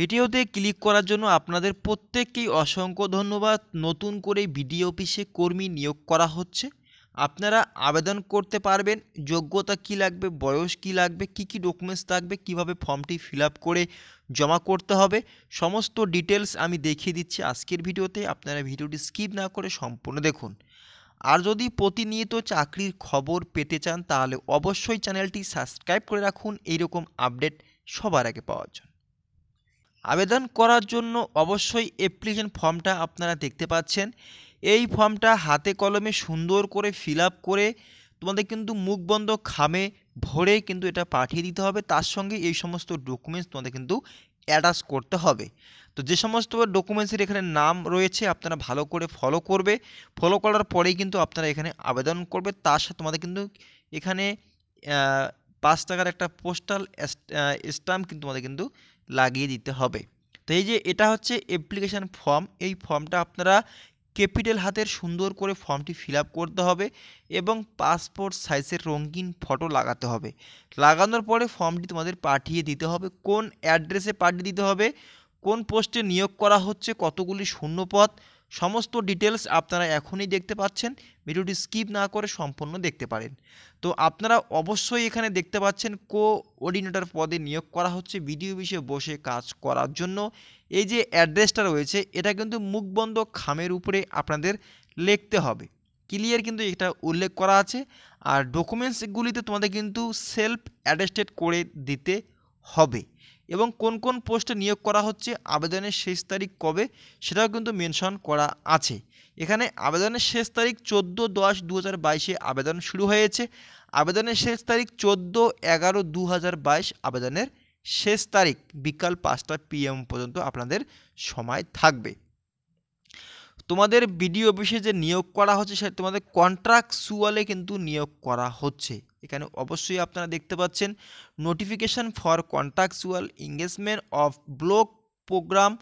ভিডিওতে ক্লিক করার জন্য আপনাদের প্রত্যেককেই অসংখ্য ধন্যবাদ নতুন করে বিডিও অফিসে কর্মী নিয়োগ করা হচ্ছে আপনারা আবেদন করতে পারবেন যোগ্যতা কি লাগবে বয়স কি লাগবে কি কি ডকুমেন্টস থাকবে কিভাবে ফর্মটি ফিল করে জমা করতে হবে সমস্ত ডিটেলস আমি দেখিয়ে দিচ্ছি আজকের ভিডিওতে আপনারা ভিডিওটি স্কিপ না করে সম্পূর্ণ দেখুন আর যদি প্রতিনিয়ত চাকরির খবর পেতে চান তাহলে অবশ্যই চ্যানেলটি সাবস্ক্রাইব করে রাখুন এইরকম আপডেট সবার আগে পাওয়ার জন্য আবেদন করার জন্য অবশ্যই অ্যাপ্লিকেশন ফর্মটা আপনারা দেখতে পাচ্ছেন এই ফর্মটা হাতে কলমে সুন্দর করে ফিল করে তোমাদের কিন্তু মুখবন্ধ খামে ভরে কিন্তু এটা পাঠিয়ে দিতে হবে তার সঙ্গে এই সমস্ত ডকুমেন্টস তোমাদের কিন্তু অ্যাটাচ করতে হবে তো যে সমস্ত ডকুমেন্টসের এখানে নাম রয়েছে আপনারা ভালো করে ফলো করবে ফলো করার পরেই কিন্তু আপনারা এখানে আবেদন করবে তার সাথে তোমাদের কিন্তু এখানে পাঁচ টাকার একটা পোস্টাল স্ট্যাম্প কিন্তু তোমাদের কিন্তু লাগিয়ে দিতে হবে তো এই যে এটা হচ্ছে অ্যাপ্লিকেশান ফর্ম এই ফর্মটা আপনারা ক্যাপিটাল হাতের সুন্দর করে ফর্মটি ফিল করতে হবে এবং পাসপোর্ট সাইজের রঙিন ফটো লাগাতে হবে লাগানোর পরে ফর্মটি তোমাদের পাঠিয়ে দিতে হবে কোন অ্যাড্রেসে পাঠিয়ে দিতে হবে কোন পোস্টে নিয়োগ করা হচ্ছে কতগুলি শূন্য শূন্যপদ সমস্ত ডিটেলস আপনারা এখনই দেখতে পাচ্ছেন ভিডিওটি স্কিপ না করে সম্পূর্ণ দেখতে পারেন তো আপনারা অবশ্যই এখানে দেখতে পাচ্ছেন কো অর্ডিনেটর পদে নিয়োগ করা হচ্ছে ভিডিও বিষয়ে বসে কাজ করার জন্য এই যে অ্যাড্রেসটা রয়েছে এটা কিন্তু মুখবন্ধ খামের উপরে আপনাদের লিখতে হবে ক্লিয়ার কিন্তু এটা উল্লেখ করা আছে আর ডকুমেন্টসগুলিতে তোমাদের কিন্তু সেলফ অ্যাডেস্টেড করে দিতে হবে এবং কোন কোন পোস্টে নিয়োগ করা হচ্ছে আবেদনের শেষ তারিখ কবে সেটাও কিন্তু মেনশন করা আছে এখানে আবেদনের শেষ তারিখ চোদ্দো দশ দু হাজার বাইশে আবেদন শুরু হয়েছে আবেদনের শেষ তারিখ চোদ্দো এগারো দু হাজার বাইশ আবেদনের শেষ তারিখ বিকাল পাঁচটা পিএম পর্যন্ত আপনাদের সময় থাকবে তোমাদের বিডিও অফিসে যে নিয়োগ করা হচ্ছে সে তোমাদের কন্ট্রাকচুয়ালে কিন্তু নিয়োগ করা হচ্ছে এখানে অবশ্যই আপনারা দেখতে পাচ্ছেন notification for contractual engagement of block programme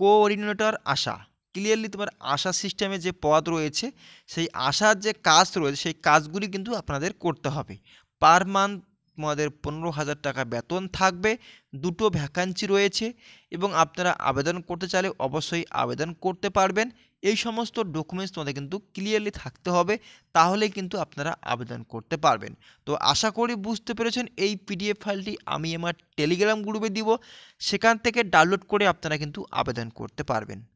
coordinator ASHA clearly তোমার আশা সিস্টেমে যে পদ রয়েছে সেই আশার যে কাজ রয়েছে সেই কাজগুলি কিন্তু আপনাদের করতে হবে পার মান্থ তোমাদের পনেরো হাজার টাকা বেতন থাকবে দুটো ভ্যাকান্সি রয়েছে এবং আপনারা আবেদন করতে চাইলে অবশ্যই আবেদন করতে পারবেন এই সমস্ত ডকুমেন্টস তোমাদের কিন্তু ক্লিয়ারলি থাকতে হবে তাহলে কিন্তু আপনারা আবেদন করতে পারবেন তো আশা করি বুঝতে পেরেছেন এই পিডিএফ ফাইলটি আমি আমার টেলিগ্রাম গ্রুপে দিব সেখান থেকে ডাউনলোড করে আপনারা কিন্তু আবেদন করতে পারবেন